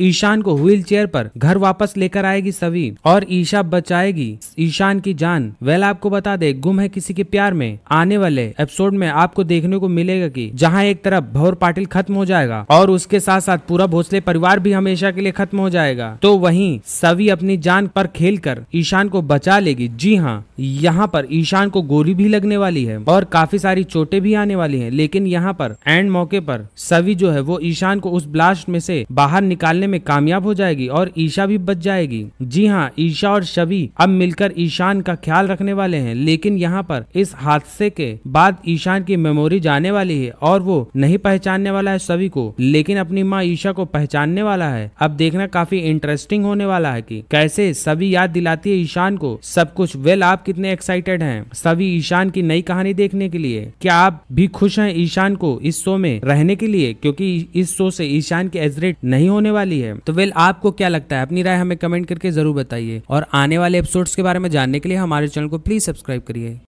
ईशान को wheel chair पर घर वापस लेकर आएगी सभी और ईशा बचाएगी ईशान की जान वेल आपको बता दे गुम है किसी के प्यार में आने वाले एपिसोड में आपको देखने को मिलेगा कि जहां एक तरफ भौर पाटिल खत्म हो जाएगा और उसके साथ साथ पूरा भोसले परिवार भी हमेशा के लिए खत्म हो जाएगा तो वहीं सभी अपनी जान पर खेल कर ईशान को बचा लेगी जी हाँ यहाँ पर ईशान को गोली भी लगने वाली है और काफी सारी चोटे भी आने वाली है लेकिन यहाँ पर एंड मौके पर सभी जो है वो ईशान को उस ब्लास्ट में से बाहर निकालने निकालने में कामयाब हो जाएगी और ईशा भी बच जाएगी जी हाँ ईशा और शबी अब मिलकर ईशान का ख्याल रखने वाले हैं लेकिन यहाँ पर इस हादसे के बाद ईशान की मेमोरी जाने वाली है और वो नहीं पहचानने वाला है सभी को लेकिन अपनी माँ ईशा को पहचानने वाला है अब देखना काफी इंटरेस्टिंग होने वाला है कि कैसे सभी याद दिलाती है ईशान को सब कुछ वेल आप कितने एक्साइटेड हैं सभी ईशान की नई कहानी देखने के लिए क्या आप भी खुश हैं ईशान को इस शो में रहने के लिए क्योंकि इस शो से ईशान की एजरेट नहीं होने वाली वाली है तो वेल आपको क्या लगता है अपनी राय हमें कमेंट करके जरूर बताइए और आने वाले एपिसोड्स के बारे में जानने के लिए हमारे चैनल को प्लीज सब्सक्राइब करिए